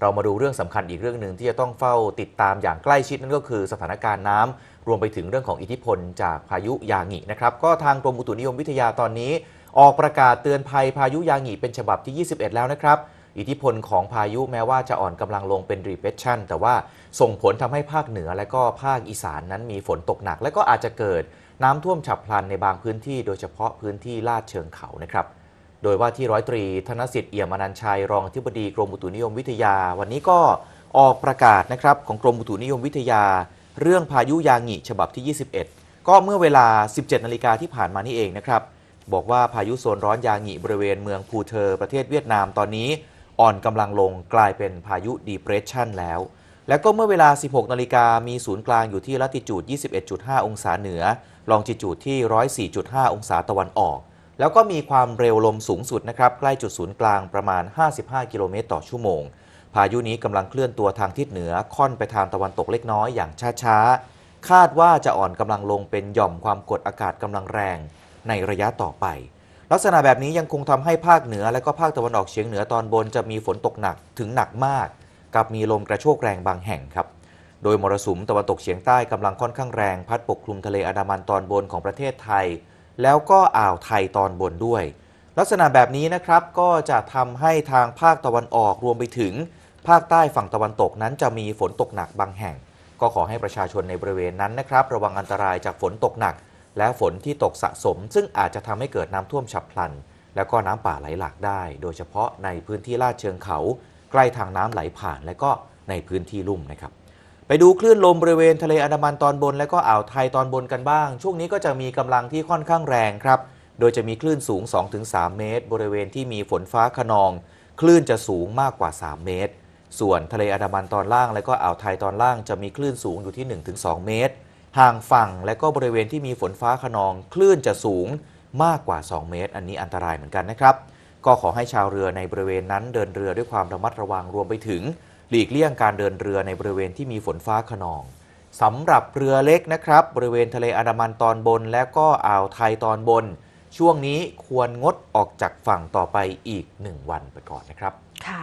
เรามาดูเรื่องสำคัญอีกเรื่องหนึ่งที่จะต้องเฝ้าติดตามอย่างใกล้ชิดนั่นก็คือสถานการณ์น้ำรวมไปถึงเรื่องของอิทธิพลจากพายุ ยางินะครับ ก็ทางกรมอุตุนิยมวิทยาตอนนี้ออกประกาศเตือนภัยพายุยางิเป็นฉบับที่ 21 แล้วนะครับ อิทธิพลของพายุแม้ว่าจะอ่อนกำลังลงเป็นรีเพชชันแต่ว่าส่งผลทำให้ภาคเหนือและก็ภาคอีสานนั้นมีฝนตกหนัก และก็อาจจะเกิดน้ำท่วมฉับพลันในบางพื้นที่โดยเฉพาะพื้นที่ลาดเชิงเขานะครับโดยว่าที่ร้อยตรีธนสิทธิ์เอี่ยมอนันชัย รองอธิบดีกรมอุตุนิยมวิทยา วันนี้ก็ออกประกาศนะครับของกรมอุตุนิยมวิทยา เรื่องพายุยางิฉบับที่ 21 ก็เมื่อเวลา 17นาฬิกาที่ผ่านมานี่เองนะครับ บอกว่าพายุโซนร้อนยางิบริเวณเมืองพูเทอร์ประเทศเวียดนามตอนนี้ อ่อนกำลังลงกลายเป็นพายุดีเพรสชันแล้ว และก็เมื่อเวลา 16นาฬิกามีศูนย์กลางอยู่ที่ละติจูด21.5 องศาเหนือลองจิจูดที่104.5องศาตะวันออกแล้วก็มีความเร็วลมสูงสุดนะครับใกล้จุดศูนย์กลางประมาณ 55 กิโลเมตรต่อชั่วโมง พายุนี้กำลังเคลื่อนตัวทางทิศเหนือค่อนไปทางตะวันตกเล็กน้อยอย่างช้าๆ คาดว่าจะอ่อนกำลังลงเป็นหย่อมความกดอากาศกำลังแรงในระยะต่อไป ลักษณะแบบนี้ยังคงทำให้ภาคเหนือและก็ภาคตะวันออกเฉียงเหนือตอนบน จะมีฝนตกหนักถึงหนักมากกับมีลมกระโชกแรงบางแห่งครับ โดยมรสุมตะวันตกเฉียงใต้กำลังค่อนข้างแรง พัดปกคลุมทะเลอันดามันตอนบนของประเทศไทยแล้วก็อ่าวไทยตอนบนด้วย ลักษณะแบบนี้นะครับก็จะทำให้ทางภาคตะวันออกรวมไปถึงภาคใต้ฝั่งตะวันตกนั้นจะมีฝนตกหนักบางแห่ง ก็ขอให้ประชาชนในบริเวณนั้นนะครับ ระวังอันตรายจากฝนตกหนัก และฝนที่ตกสะสม ซึ่งอาจจะทำให้เกิดน้ำท่วมฉับพลัน แล้วก็น้ำป่าไหลหลากได้ โดยเฉพาะในพื้นที่ลาดเชิงเขาใกล้ทางน้ำไหลผ่านและก็ในพื้นที่ลุ่มนะครับไปดูคลื่นลมบริเวณทะเลอันดามันตอนบนและก็อ่าวไทยตอนบนกันบ้างช่วงนี้ก็จะมีกำลังที่ค่อนข้างแรงครับโดยจะมีคลื่นสูง 2-3 เมตร บริเวณที่มีฝนฟ้าขนอง คลื่นจะสูงมากกว่า 3 เมตร ส่วนทะเลอันดามันตอนล่าง และก็อ่าวไทยตอนล่างจะมีคลื่นสูงอยู่ที่ 1-2 เมตร ห่างฝั่งและก็บริเวณที่มีฝนฟ้าขนอง คลื่นจะสูงมากกว่า 2 เมตร อันนี้อันตรายเหมือนกันนะครับ ก็ขอให้ชาวเรือในบริเวณนั้น เดินเรือด้วยความระมัดระวังรวมไปถึงหลีกเลี่ยงการเดินเรือในบริเวณที่มีฝนฟ้าขนอง สำหรับเรือเล็กนะครับ บริเวณทะเลอันดามันตอนบนและก็อ่าวไทยตอนบน ช่วงนี้ควรงดออกจากฝั่งต่อไปอีกหนึ่งวันไปก่อนนะครับค่ะ